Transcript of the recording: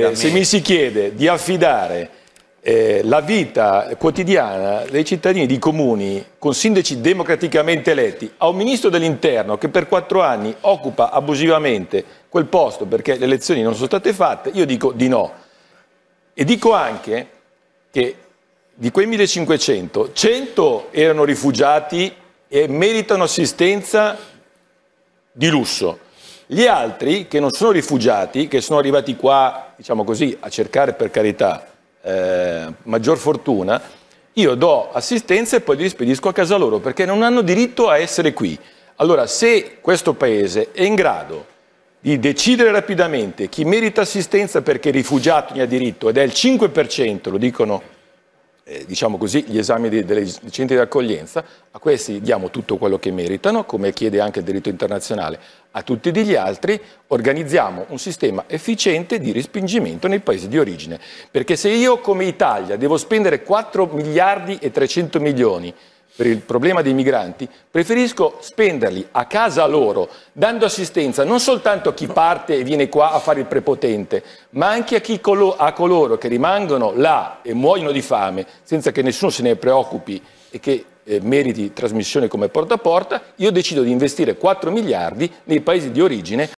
chiede, se mi si chiede di affidare eh, la vita quotidiana dei cittadini di comuni con sindaci democraticamente eletti a un ministro dell'interno che per quattro anni occupa abusivamente quel posto perché le elezioni non sono state fatte, io dico di no. E dico anche che di quei 1500, 100 erano rifugiati e meritano assistenza di lusso. Gli altri, che non sono rifugiati, che sono arrivati qua, diciamo così, a cercare per carità eh, maggior fortuna, io do assistenza e poi li spedisco a casa loro, perché non hanno diritto a essere qui. Allora, se questo Paese è in grado di decidere rapidamente chi merita assistenza perché rifugiato ne ha diritto, ed è il 5%, lo dicono eh, diciamo così, gli esami dei, dei centri di accoglienza, a questi diamo tutto quello che meritano, come chiede anche il diritto internazionale, a tutti gli altri organizziamo un sistema efficiente di respingimento nei paesi di origine. Perché se io come Italia devo spendere 4 miliardi e 300 milioni per il problema dei migranti, preferisco spenderli a casa loro, dando assistenza non soltanto a chi parte e viene qua a fare il prepotente, ma anche a, colo a coloro che rimangono là e muoiono di fame, senza che nessuno se ne preoccupi e che eh, meriti trasmissione come porta a porta, io decido di investire 4 miliardi nei paesi di origine